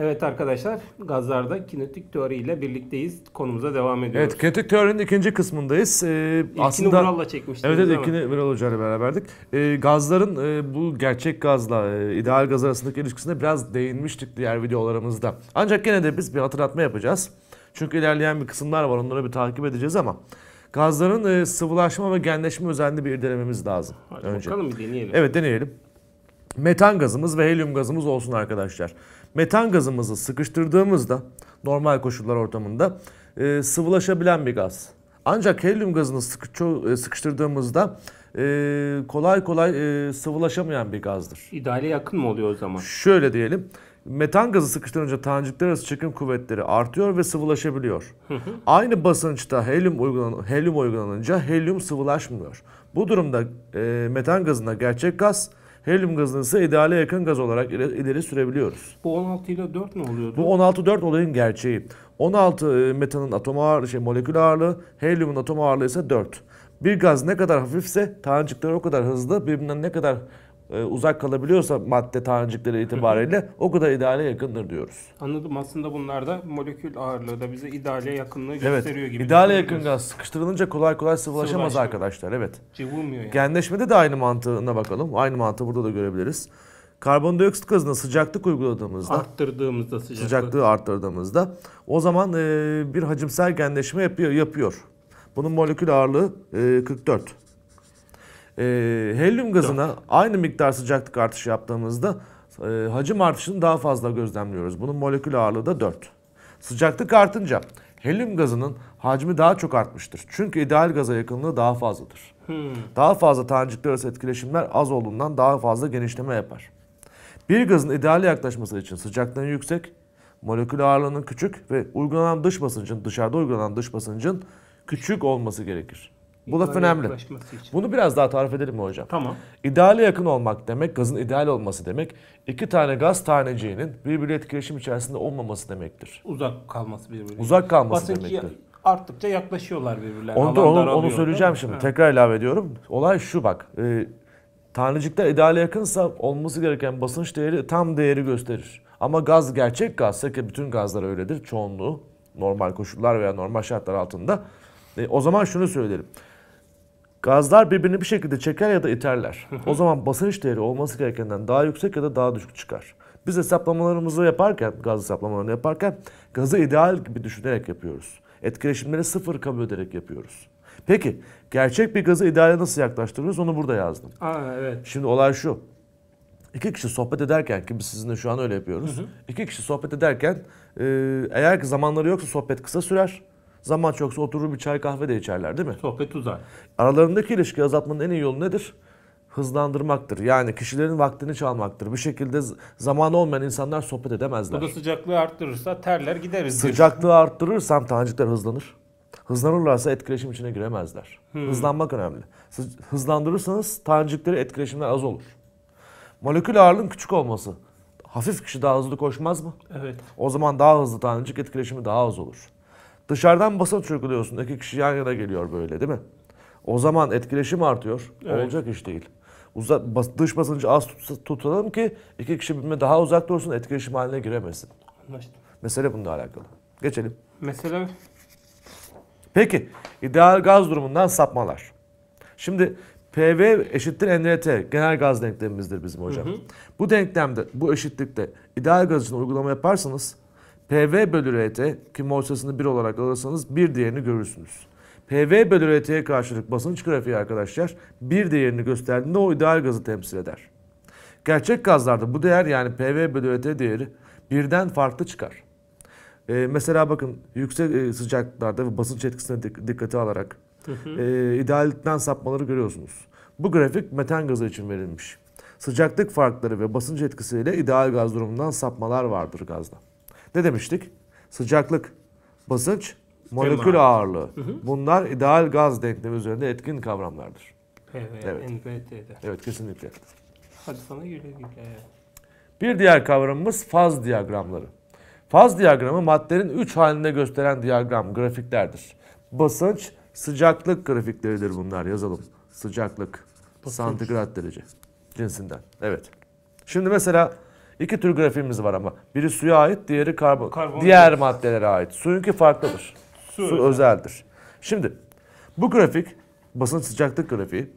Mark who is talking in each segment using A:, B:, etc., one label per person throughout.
A: Evet arkadaşlar gazlarda kinetik teori ile birlikteyiz. Konumuza devam ediyoruz. Evet
B: kinetik teorinin ikinci kısmındayız. Ee, İlkini aslında, Vural'la çekmiştik. Evet evet ilkini Vural Hoca ile beraberdik. Ee, gazların e, bu gerçek gazla e, ideal gaz arasındaki ilişkisine biraz değinmiştik diğer videolarımızda. Ancak yine de biz bir hatırlatma yapacağız. Çünkü ilerleyen bir kısımlar var onları bir takip edeceğiz ama gazların e, sıvılaşma ve genleşme özelliğini bir irdelememiz lazım. Hadi önce. bakalım bir deneyelim. Evet deneyelim. Metan gazımız ve helyum gazımız olsun arkadaşlar metan gazımızı sıkıştırdığımızda normal koşullar ortamında e, sıvılaşabilen bir gaz. Ancak helyum gazını e, sıkıştırdığımızda e, kolay kolay e, sıvılaşamayan bir gazdır. İdeale yakın mı oluyor o zaman? Şöyle diyelim. Metan gazı sıkıştırınca tanecikler arası çekim kuvvetleri artıyor ve sıvılaşabiliyor. Aynı basınçta helyum, uygulan, helyum uygulanınca helyum sıvılaşmıyor. Bu durumda e, metan gazında gerçek gaz, Helyum gazını ise ideale yakın gaz olarak ileri sürebiliyoruz. Bu 16 ile 4 ne oluyor? Bu 16-4 olayın gerçeği. 16 e, metanın atom ağırlığı, şey, molekül ağırlığı, helyumun atom ağırlığı ise 4. Bir gaz ne kadar hafifse tanecikleri o kadar hızlı birbirinden ne kadar e, uzak kalabiliyorsa madde tanecikleri itibariyle o kadar ideale yakındır diyoruz.
A: Anladım. Aslında bunlar da molekül ağırlığı da bize ideale yakınlığı evet, gösteriyor gibi. İdeale yakın gaz
B: sıkıştırılınca kolay kolay sıvılaşamaz Sıvılaşma. arkadaşlar. Evet. Cıvılmıyor yani. Genleşmede de aynı mantığına bakalım. Aynı mantığı burada da görebiliriz. Karbondioksit gazına sıcaklık uyguladığımızda arttırdığımızda sıcaklık. sıcaklığı arttırdığımızda o zaman e, bir hacimsel genleşme yapıyor. yapıyor. Bunun molekül ağırlığı e, 44 e, helyum gazına Yok. aynı miktar sıcaklık artışı yaptığımızda e, hacim artışını daha fazla gözlemliyoruz. Bunun molekül ağırlığı da 4. Sıcaklık artınca helyum gazının hacmi daha çok artmıştır. Çünkü ideal gaza yakınlığı daha fazladır. Hmm. Daha fazla tanecikler arası etkileşimler az olduğundan daha fazla genişleme yapar. Bir gazın ideal yaklaşması için sıcaklığın yüksek, molekül ağırlığının küçük ve uygulanan dış basıncın, dışarıda uygulanan dış basıncın küçük olması gerekir. Bu laf önemli. Bunu biraz daha tarif edelim mi hocam? Tamam. İdeale yakın olmak demek, gazın ideal olması demek, iki tane gaz taneciğinin birbiriyle etkileşim içerisinde olmaması demektir. Uzak kalması birbirine. Uzak kalması Basınç demektir.
A: arttıkça yaklaşıyorlar birbirlerine.
B: Onu, da, onu, onu söyleyeceğim şimdi. Ha. Tekrar ilave ediyorum. Olay şu bak. E, tanecikler ideale yakınsa olması gereken basınç değeri tam değeri gösterir. Ama gaz gerçek gazsa ki bütün gazlar öyledir çoğunluğu normal koşullar veya normal şartlar altında. E, o zaman şunu söylerim. Gazlar birbirini bir şekilde çeker ya da iterler. o zaman basınç değeri olması gerekenden daha yüksek ya da daha düşük çıkar. Biz hesaplamalarımızı yaparken, gaz hesaplamalarını yaparken gazı ideal gibi düşünerek yapıyoruz. Etkileşimleri sıfır kabul ederek yapıyoruz. Peki gerçek bir gazı ideale nasıl yaklaştırıyoruz onu burada yazdım. Aa, evet. Şimdi olay şu. İki kişi sohbet ederken ki biz sizinle şu an öyle yapıyoruz. Hı hı. İki kişi sohbet ederken eğer ki zamanları yoksa sohbet kısa sürer. Zaman çoksa oturur bir çay kahve de içerler değil mi? Sohbet uzar. Aralarındaki ilişki azaltmanın en iyi yolu nedir? hızlandırmaktır. Yani kişilerin vaktini çalmaktır. Bir şekilde zaman olmayan insanlar sohbet edemezler. Bu da sıcaklığı arttırırsa terler gideriz. Sıcaklığı arttırırsam tanecikler hızlanır. Hızlanırlarsa etkileşim içine giremezler. Hmm. Hızlanmak önemli. Hızlandırırsanız tanecikleri etkileşimler az olur. Molekül ağırlığın küçük olması. Hafif kişi daha hızlı koşmaz mı? Evet. O zaman daha hızlı tanecik etkileşimi daha az olur. Dışarıdan basınç uyguluyorsun. İki kişi yan yana geliyor böyle değil mi? O zaman etkileşim artıyor. Evet. Olacak iş değil. Uza, bas, dış basıncı az tut, tutalım ki iki kişi birbirine daha uzak dursun etkileşim haline giremesin. Anlaştım. Mesele bununla alakalı. Geçelim. Mesele Peki ideal gaz durumundan sapmalar. Şimdi PV eşittir NRT genel gaz denklemimizdir bizim hocam. Hı hı. Bu denklemde bu eşitlikte ideal gaz için uygulama yaparsanız PV bölü RT kim mol bir olarak alırsanız bir değerini görürsünüz. PV bölü RT'ye karşılık basınç grafiği arkadaşlar bir değerini gösterdiğinde o ideal gazı temsil eder. Gerçek gazlarda bu değer yani PV bölü RT değeri birden farklı çıkar. Ee, mesela bakın yüksek e, sıcaklıklarda ve basınç etkisine dik dikkate alarak E, ideallikten sapmaları görüyorsunuz. Bu grafik metan gazı için verilmiş. Sıcaklık farkları ve basınç etkisiyle ideal gaz durumundan sapmalar vardır gazda. Ne demiştik? Sıcaklık, basınç, molekül Tema. ağırlığı. Hı hı. Bunlar ideal gaz denklemi üzerinde etkin kavramlardır. Evet, evet. Evet, kesinlikle. Hadi sana Bir diğer kavramımız faz diyagramları. Faz diyagramı maddenin 3 halinde gösteren diyagram, grafiklerdir. Basınç, sıcaklık grafikleridir bunlar yazalım. Sıcaklık, basınç. santigrat derece cinsinden. Evet. Şimdi mesela İki tür grafiğimiz var ama. Biri suya ait, diğeri karbon. karbon diğer diyoruz. maddelere ait. Suyunki farklıdır. Su, Su özeldir. Şimdi bu grafik basınç sıcaklık grafiği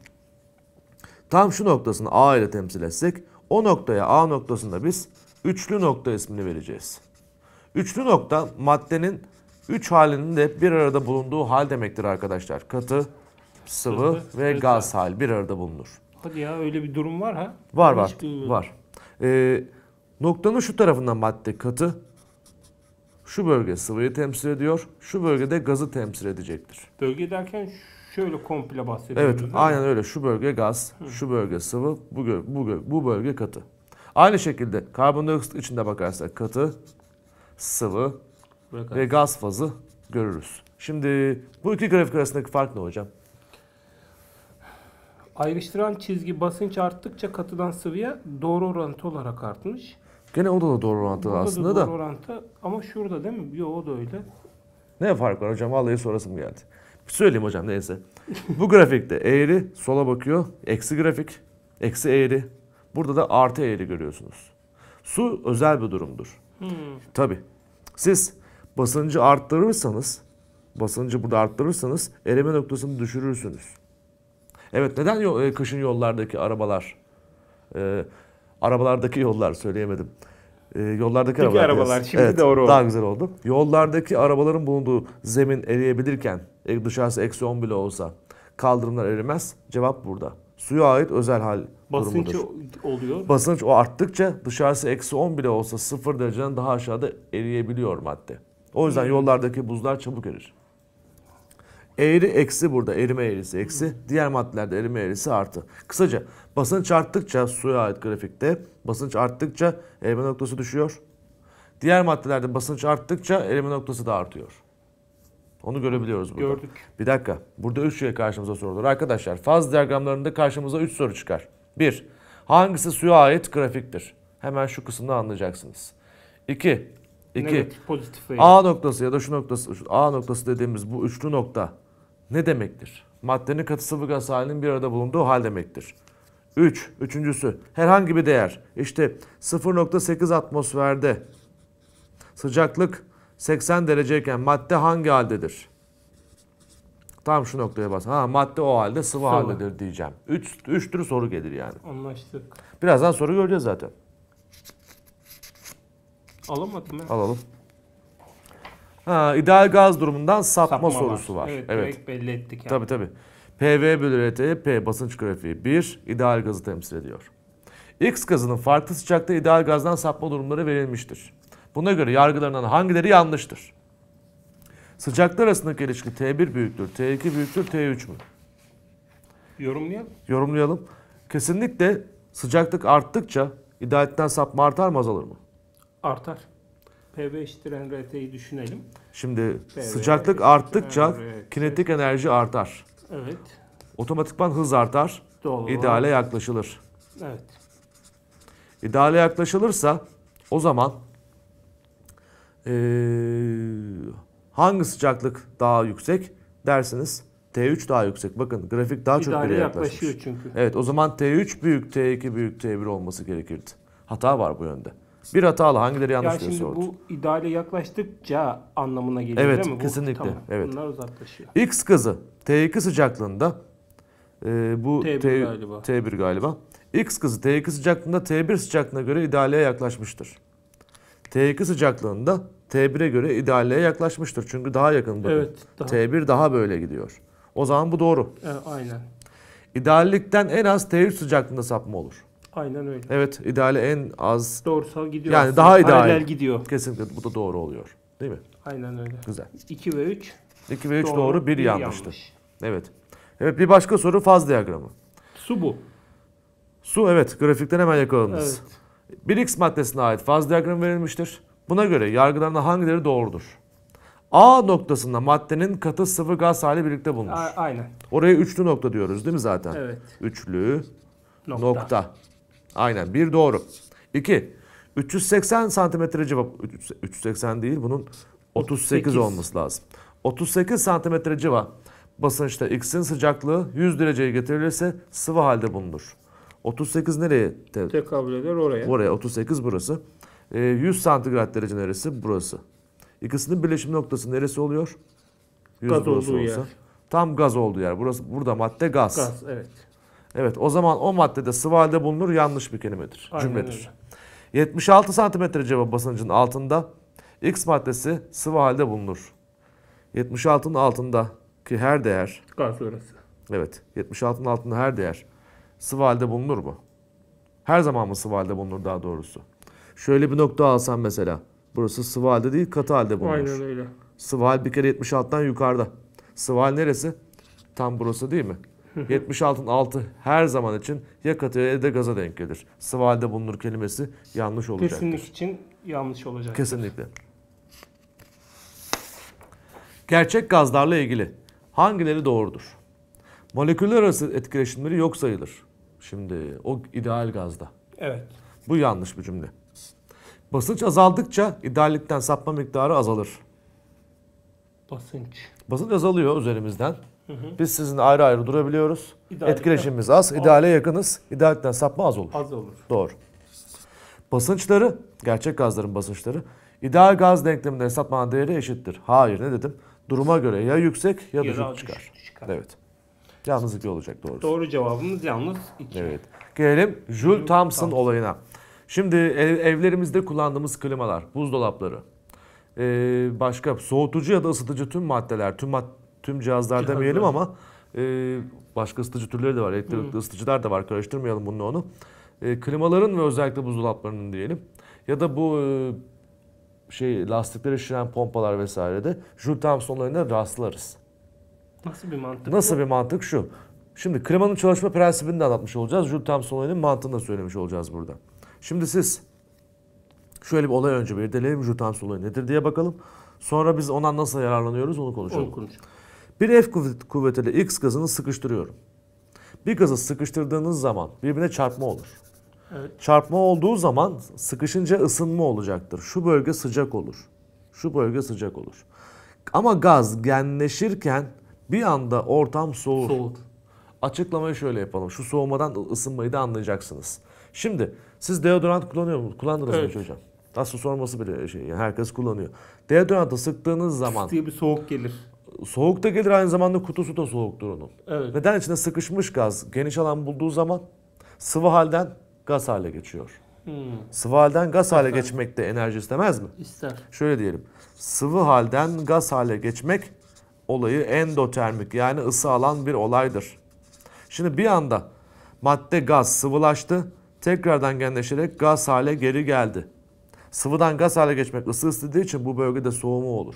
B: tam şu noktasını A ile temsil etsek o noktaya A noktasında biz üçlü nokta ismini vereceğiz. Üçlü nokta maddenin üç halinin de bir arada bulunduğu hal demektir arkadaşlar. Katı, sıvı, sıvı ve gaz hal bir arada bulunur.
A: Hadi ya öyle bir durum var ha? Var var. Var.
B: Ee, Noktanın şu tarafında madde katı, şu bölge sıvıyı temsil ediyor, şu bölgede gazı temsil edecektir. Bölge derken
A: şöyle komple bahsediyoruz. Evet, aynen
B: öyle. Şu bölge gaz, Hı. şu bölge sıvı, bu, bu, bu bölge katı. Aynı şekilde karbondioksit içinde bakarsak katı, sıvı Bırakalım. ve gaz fazı görürüz. Şimdi bu iki grafik arasındaki fark ne hocam?
A: Ayrıştıran çizgi basınç arttıkça katıdan sıvıya doğru orantı olarak artmış.
B: Gene o da doğru orantı Burada aslında da. Doğru da.
A: orantı ama şurada değil mi? Yok o da öyle.
B: Ne fark var hocam? Vallahi sorasım geldi. Bir söyleyeyim hocam neyse. Bu grafikte eğri sola bakıyor. Eksi grafik. Eksi eğri. Burada da artı eğri görüyorsunuz. Su özel bir durumdur. Hmm. Tabii. Siz basıncı arttırırsanız, basıncı burada arttırırsanız erime noktasını düşürürsünüz. Evet neden yol, e, kışın yollardaki arabalar e, Arabalardaki yollar söyleyemedim. E, yollardaki Peki arabalar, arabalar şimdi evet, doğru oldu. Daha güzel oldu. Yollardaki arabaların bulunduğu zemin eriyebilirken e, dışarısı eksi 10 bile olsa kaldırımlar erimez. Cevap burada. Suya ait özel hal Basınç durumudur. oluyor. Basınç o arttıkça dışarısı eksi 10 bile olsa 0 dereceden daha aşağıda eriyebiliyor madde. O yüzden hmm. yollardaki buzlar çabuk erir. Eğri eksi burada erime eğrisi eksi. Diğer maddelerde erime eğrisi artı. Kısaca basınç arttıkça suya ait grafikte basınç arttıkça erime noktası düşüyor. Diğer maddelerde basınç arttıkça erime noktası da artıyor. Onu görebiliyoruz burada. Gördük. Bir dakika. Burada 3 şey karşımıza sorulur. Arkadaşlar faz diyagramlarında karşımıza 3 soru çıkar. 1. Hangisi suya ait grafiktir? Hemen şu kısımda anlayacaksınız. 2. İki. Negatif pozitif eğilim. A noktası ya da şu noktası, şu A noktası dediğimiz bu üçlü nokta ne demektir? Maddenin katı sıvı gaz halinin bir arada bulunduğu hal demektir. 3. Üç, üçüncüsü herhangi bir değer. İşte 0.8 atmosferde sıcaklık 80 dereceyken madde hangi haldedir? Tam şu noktaya bas. Ha madde o halde sıvı, sıvı. haldedir diyeceğim. 3 üç, üç tür soru gelir yani. Anlaştık. Birazdan soru göreceğiz zaten.
A: Alamadım ben.
B: Alalım. Ha, ideal gaz durumundan sapma, sapma sorusu var. var. Evet, evet. direkt belli ettik. Yani. Tabii tabii. PV bölü RT, P basınç grafiği 1 ideal gazı temsil ediyor. X gazının farklı sıcakta ideal gazdan sapma durumları verilmiştir. Buna göre yargılarından hangileri yanlıştır? Sıcaklar arasındaki ilişki T1 büyüktür, T2 büyüktür, T3 mü? Yorumlayalım. Yorumlayalım. Kesinlikle sıcaklık arttıkça idealitten sapma artar mı azalır mı?
A: artar. PV eşittir RT'yi düşünelim. Şimdi PV sıcaklık arttıkça nRT. kinetik
B: enerji artar. Evet. Otomatikman hız artar. Doğru. İdeale yaklaşılır. Evet. İdeale yaklaşılırsa o zaman ee, hangi sıcaklık daha yüksek dersiniz? T3 daha yüksek. Bakın grafik daha İdeale çok bire yaklaşıyor çünkü. Evet o zaman T3 büyük T2 büyük T1 olması gerekirdi. Hata var bu yönde. Bir hatalı hangileri yanlış ya diye sordu.
A: şimdi bu ideale yaklaştıkça anlamına geliyor evet, değil mi? Kesinlikle. Bu, tamam, evet. Bunlar uzaklaşıyor.
B: X kızı T2 sıcaklığında e, bu T1 T, galiba. T1 galiba. X kızı T2 sıcaklığında T1 sıcaklığına göre idealeye yaklaşmıştır. T2 sıcaklığında T1'e göre idealeye yaklaşmıştır. Çünkü daha yakın bakın. Evet, daha. T1 daha böyle gidiyor. O zaman bu doğru. E, aynen. İdeallikten en az T3 sıcaklığında sapma olur. Aynen öyle. Evet ideale en az. Doğrusal gidiyor. Yani daha ideal. Paralel gidiyor. Kesinlikle bu da doğru oluyor.
A: Değil mi? Aynen öyle. Güzel. 2 ve 3. 2 ve 3 doğru, doğru 1 yanlıştı.
B: Yanlış. Evet. Evet bir başka soru faz diyagramı. Su bu. Su evet grafikten hemen yakaladınız. Evet. Bir X maddesine ait faz diyagramı verilmiştir. Buna göre yargılarında hangileri doğrudur? A noktasında maddenin katı sıvı gaz hali birlikte bulunur. A- aynen. Oraya üçlü nokta diyoruz değil mi zaten? Evet. Üçlü
A: nokta. nokta.
B: Aynen bir doğru. İki 380 santimetre cevap 380 değil bunun 38, 38. olması lazım. 38 santimetre civa basınçta x'in sıcaklığı 100 dereceye getirilirse sıvı halde bulunur. 38 nereye? Te
A: Tekabül eder oraya. Oraya
B: 38 burası. E, ee, 100 santigrat derece neresi? Burası. İkisinin birleşim noktası neresi oluyor? 100 gaz burası olduğu olsa. Tam gaz olduğu yer. Burası, burada madde gaz. Gaz evet. Evet o zaman o maddede sıvı halde bulunur yanlış bir kelimedir, Aynen cümledir. Öyle. 76 santimetre cevap basıncın altında X maddesi sıvı halde bulunur. 76'nın altındaki her değer... Gaz orası. Evet. 76'nın altında her değer sıvı halde bulunur mu? Her zaman mı sıvı halde bulunur daha doğrusu? Şöyle bir nokta alsam mesela. Burası sıvı halde değil katı halde bulunur. Aynen öyle. Sıvı hal bir kere 76'dan yukarıda. Sıvı hal neresi? Tam burası değil mi? 76'nın 6 her zaman için ya katıya ya da gaza denk gelir. Sıvı halde bulunur kelimesi yanlış olacaktır. Kesinlik
A: için yanlış olacak.
B: Kesinlikle. Gerçek gazlarla ilgili hangileri doğrudur? Moleküller arası etkileşimleri yok sayılır. Şimdi o ideal gazda. Evet. Bu yanlış bir cümle. Basınç azaldıkça ideallikten sapma miktarı azalır. Basınç. Basınç azalıyor üzerimizden. Hı Biz sizin ayrı ayrı durabiliyoruz. Etkileşimimiz az, ideale yakınız. İdealikten sapma az olur. Az olur. Doğru. Basınçları, gerçek gazların basınçları ideal gaz denkleminde hesaplanan değeri eşittir. Hayır ne dedim? Duruma göre ya yüksek ya, düşük, çıkar. çıkar. Evet. Yalnız iki olacak doğrusu. Doğru cevabımız yalnız iki. Evet. Gelelim Jules Thompson, Thompson olayına. Şimdi ev, evlerimizde kullandığımız klimalar, buzdolapları, ee, başka soğutucu ya da ısıtıcı tüm maddeler, tüm mad tüm cihazlar demeyelim ama e, başka ısıtıcı türleri de var. Elektrikli hmm. ısıtıcılar da var. Karıştırmayalım bununla onu. E, klimaların ve özellikle buzdolaplarının diyelim. Ya da bu e, şey lastikleri şişiren pompalar vesairede Joule Thompson'larına rastlarız.
A: Nasıl bir mantık?
B: Nasıl bu? bir mantık şu. Şimdi klimanın çalışma prensibini de anlatmış olacağız. Joule Thomson olayının mantığını da söylemiş olacağız burada. Şimdi siz şöyle bir olay önce bir irdeleyelim. Joule Thomson olayı nedir diye bakalım. Sonra biz ondan nasıl yararlanıyoruz onu konuşalım. Onu konuşalım. Bir F kuvvetiyle X gazını sıkıştırıyorum. Bir gazı sıkıştırdığınız zaman birbirine çarpma olur. Evet. Çarpma olduğu zaman sıkışınca ısınma olacaktır. Şu bölge sıcak olur. Şu bölge sıcak olur. Ama gaz genleşirken bir anda ortam soğur. Soğur. Açıklamayı şöyle yapalım. Şu soğumadan ısınmayı da anlayacaksınız. Şimdi siz deodorant kullanıyor musunuz? Kullandınız evet. mı hocam? Nasıl sorması bile şey. herkes kullanıyor. Deodorantı sıktığınız zaman... Pıs diye bir soğuk gelir. Soğuk da gelir aynı zamanda kutusu da soğuktur onun. Evet. Neden içinde sıkışmış gaz geniş alan bulduğu zaman sıvı halden gaz hale geçiyor. Hmm. Sıvı halden gaz hale geçmek de enerji istemez mi? İster. Şöyle diyelim. Sıvı halden gaz hale geçmek olayı endotermik yani ısı alan bir olaydır. Şimdi bir anda madde gaz sıvılaştı. Tekrardan genleşerek gaz hale geri geldi. Sıvıdan gaz hale geçmek ısı istediği için bu bölgede soğuma olur.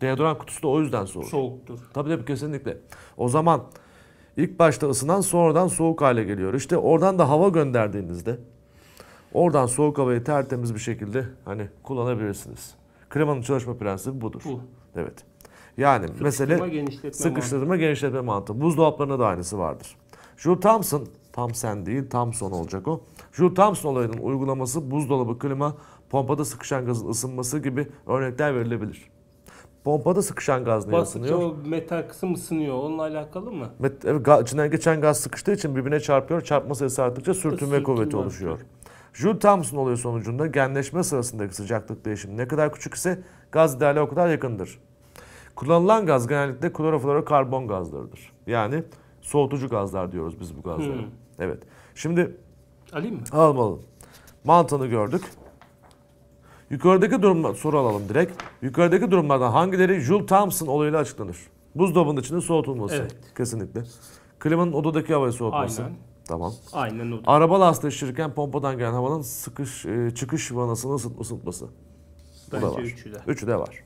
B: Deodorant kutusu da o yüzden soğuk. Soğuktur. Tabii tabii kesinlikle. O zaman ilk başta ısınan sonradan soğuk hale geliyor. İşte oradan da hava gönderdiğinizde oradan soğuk havayı tertemiz bir şekilde hani kullanabilirsiniz. Klimanın çalışma prensibi budur. Bu. Evet. Yani sıkıştırma, mesele genişletme sıkıştırma, mantığı. genişletme mantığı. Buzdolaplarında da aynısı vardır. Jules Thompson, sen değil tam son olacak o. Jules Thompson olayının uygulaması buzdolabı, klima, pompada sıkışan gazın ısınması gibi örnekler verilebilir. Pompada sıkışan gaz ne ısınıyor? o
A: metal kısım ısınıyor. Onunla alakalı mı?
B: Met, evet, ga, içinden geçen gaz sıkıştığı için birbirine çarpıyor. Çarpması esi arttıkça sürtünme, sürtünme kuvveti oluşuyor. Joule Thomson oluyor sonucunda genleşme sırasındaki sıcaklık değişimi ne kadar küçük ise gaz ideale o kadar yakındır. Kullanılan gaz genellikle kloroflorokarbon gazlarıdır. Yani soğutucu gazlar diyoruz biz bu gazlara. Hmm. Evet. Şimdi alayım mı? Almalı. Mantanı gördük. Yukarıdaki durumlar soru alalım direkt. Yukarıdaki durumlardan hangileri Jules Thompson olayıyla açıklanır? Buzdolabının içinde soğutulması. Evet. Kesinlikle. Klimanın odadaki havayı soğutması. Aynen. Tamam. Aynen öyle. Araba lastiği pompadan gelen havanın sıkış, e, çıkış vanasını ısıtması. Bence Bu da var. üçü de. Üçü de var.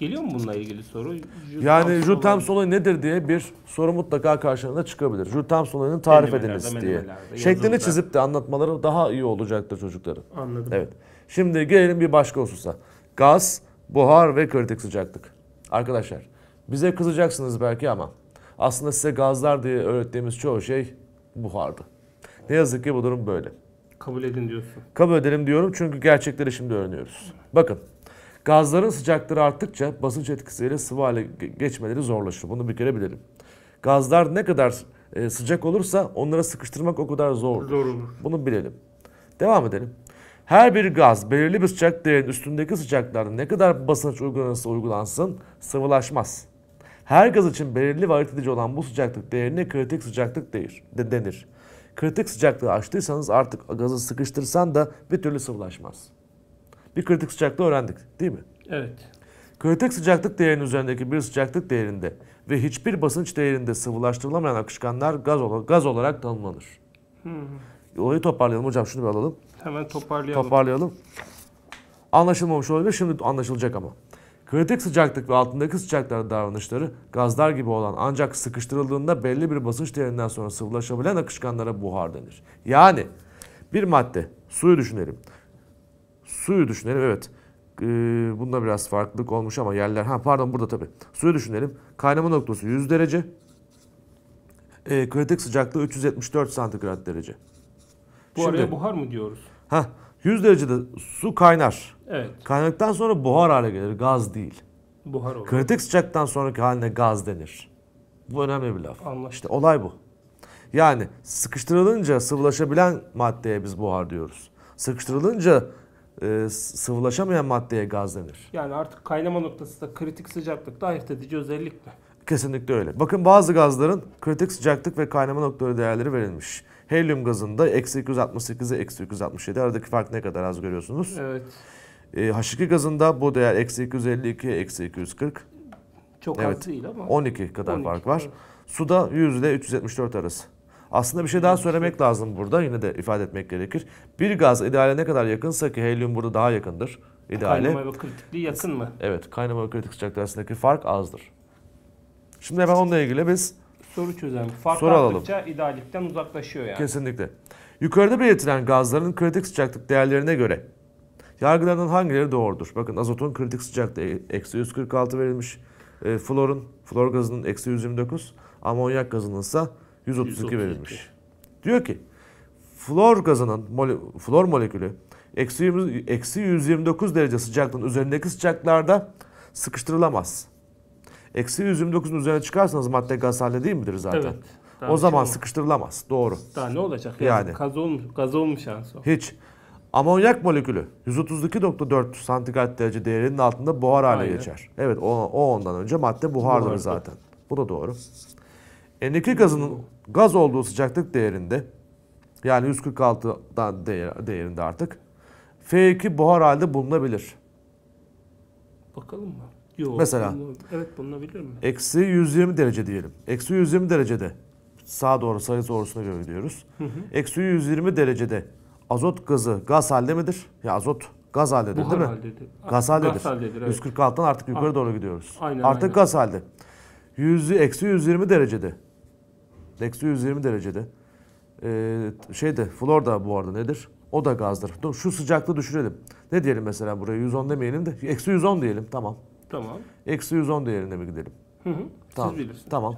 A: Geliyor mu bununla ilgili soru? Jude yani Jules Thompson
B: olayı nedir diye bir soru mutlaka karşılığında çıkabilir. Jules Thompson olayının tarif ediniz diye. Şeklini çizip de anlatmaları daha iyi olacaktır çocukların. Anladım. Evet. Şimdi gelelim bir başka hususa. Gaz, buhar ve kritik sıcaklık. Arkadaşlar bize kızacaksınız belki ama aslında size gazlar diye öğrettiğimiz çoğu şey buhardı. Ne yazık ki bu durum böyle. Kabul edin diyorsun. Kabul edelim diyorum çünkü gerçekleri şimdi öğreniyoruz. Bakın Gazların sıcaklığı arttıkça basınç etkisiyle sıvı hale geçmeleri zorlaşır. Bunu bir kere bilelim. Gazlar ne kadar e, sıcak olursa onlara sıkıştırmak o kadar zordur. Zor olur. Bunu bilelim. Devam edelim. Her bir gaz belirli bir sıcak değerin üstündeki sıcaklarda ne kadar basınç uygulanırsa uygulansın sıvılaşmaz. Her gaz için belirli ve ayırt edici olan bu sıcaklık değerine kritik sıcaklık değir, de denir. Kritik sıcaklığı aştıysanız artık gazı sıkıştırsan da bir türlü sıvılaşmaz bir kritik sıcaklığı öğrendik değil mi? Evet. Kritik sıcaklık değerinin üzerindeki bir sıcaklık değerinde ve hiçbir basınç değerinde sıvılaştırılamayan akışkanlar gaz, olarak, gaz olarak tanımlanır. Hmm. Olayı toparlayalım hocam şunu bir alalım. Hemen toparlayalım. Toparlayalım. Anlaşılmamış olabilir şimdi anlaşılacak ama. Kritik sıcaklık ve altındaki sıcaklıkların davranışları gazlar gibi olan ancak sıkıştırıldığında belli bir basınç değerinden sonra sıvılaşabilen akışkanlara buhar denir. Yani bir madde suyu düşünelim. Suyu düşünelim evet. Ee, bunda biraz farklılık olmuş ama yerler. Ha pardon burada tabii. Suyu düşünelim. Kaynama noktası 100 derece. E, kritik sıcaklığı 374 santigrat derece. Bu Şimdi, araya buhar mı diyoruz? Ha 100 derecede su kaynar. Evet. Kaynadıktan sonra buhar hale gelir. Gaz değil. Buhar olur. Kritik sıcaktan sonraki haline gaz denir. Bu önemli bir laf. Anlaştık. İşte olay bu. Yani sıkıştırılınca sıvılaşabilen maddeye biz buhar diyoruz. Sıkıştırılınca e, sıvılaşamayan maddeye gaz denir.
A: Yani artık kaynama noktası da kritik sıcaklıkta ayırt edici özellikle.
B: Kesinlikle öyle. Bakın bazı gazların kritik sıcaklık ve kaynama noktaları değerleri verilmiş. Helyum gazında eksi 268'e eksi 267 aradaki fark ne kadar az görüyorsunuz? Evet. E, H2 gazında bu değer eksi 252 eksi 240. Çok evet. az değil ama. 12 kadar 12, fark var. Evet. Suda 100 ile 374 arası. Aslında bir şey daha söylemek lazım burada. Yine de ifade etmek gerekir. Bir gaz ideale ne kadar yakınsa ki helyum burada daha yakındır ideale. Kaynama ve kritikliği yakın mı? Evet. Kaynama ve kritik sıcaklık arasındaki fark azdır. Şimdi hemen onunla ilgili biz soru çözelim. Fark soru arttıkça
A: alalım. ideallikten uzaklaşıyor yani. Kesinlikle.
B: Yukarıda belirtilen gazların kritik sıcaklık değerlerine göre yargılardan hangileri doğrudur? Bakın azotun kritik sıcaklığı eksi 146 verilmiş. E, florun, flor gazının eksi 129. Amonyak gazının ise 132, 132 verilmiş. Diyor ki flor gazının mole, flor molekülü eksi, eksi 129 derece sıcaklığın üzerindeki sıcaklarda sıkıştırılamaz. Eksi 129'un üzerine çıkarsanız madde gaz halde değil midir zaten? Evet. o şey zaman şey sıkıştırılamaz. Doğru. Daha ne olacak? Yani, yani.
A: gaz olmuş, gaz olmuş şansı.
B: Hiç. Amonyak molekülü 132.4 santigrat derece değerinin altında buhar haline geçer. Evet o, o ondan önce madde buhardır zaten. Bu da doğru. Endekli gazının gaz olduğu sıcaklık değerinde yani 146'dan değerinde artık F2 buhar halde bulunabilir.
A: Bakalım mı? Yok. Mesela bulunur. evet bulunabilir mi?
B: Eksi 120 derece diyelim. Eksi 120 derecede sağa doğru sayı doğrusuna göre diyoruz. Eksi 120 derecede azot gazı gaz halde midir? Ya azot gaz haldedir Buhar değil mi? Haldedir. Gaz haldedir. Gaz haldedir evet. 146'dan artık yukarı A doğru gidiyoruz. Aynen, artık aynen. gaz halde. 100, eksi 120 derecede Eksi 120 derecede. Ee, şeyde flor da bu arada nedir? O da gazdır. Dur, şu sıcaklığı düşürelim. Ne diyelim mesela buraya 110 demeyelim de eksi 110 diyelim tamam. Tamam. Eksi 110 değerinde mi gidelim? Hı hı. Tamam. Siz bilirsiniz. Tamam.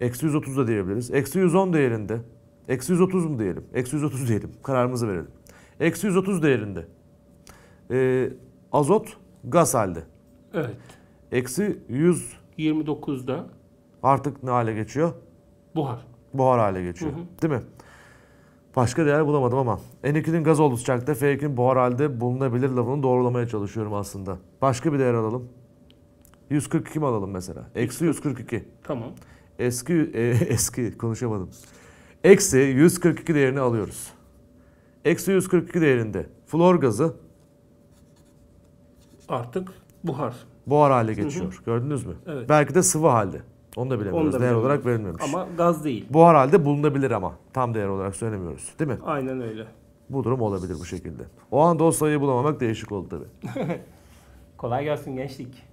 B: Eksi 130 da diyebiliriz. Eksi 110 değerinde. Eksi 130 mu diyelim? Eksi 130 diyelim. Kararımızı verelim. Eksi 130 değerinde. Ee, azot gaz halde. Evet. Eksi 100. 29'da. Artık ne hale geçiyor? Buhar. Buhar hale geçiyor. Hı hı. Değil mi? Başka değer bulamadım ama. N2'nin gaz olduğu uçakta F2'nin buhar halde bulunabilir lafını doğrulamaya çalışıyorum aslında. Başka bir değer alalım. 142 mi alalım mesela? Eksi 142. Tamam. Eski, e, eski konuşamadım. Eksi 142 değerini alıyoruz. Eksi 142 değerinde flor gazı
A: artık buhar.
B: Buhar hale geçiyor. Hı hı. Gördünüz mü? Evet. Belki de sıvı halde. Onu da bilemiyoruz. Onu da değer olarak verilmemiş. Ama gaz değil. Bu herhalde bulunabilir ama. Tam değer olarak söylemiyoruz. Değil mi?
A: Aynen öyle.
B: Bu durum olabilir bu şekilde. O anda o sayıyı bulamamak değişik oldu tabii.
A: Kolay gelsin gençlik.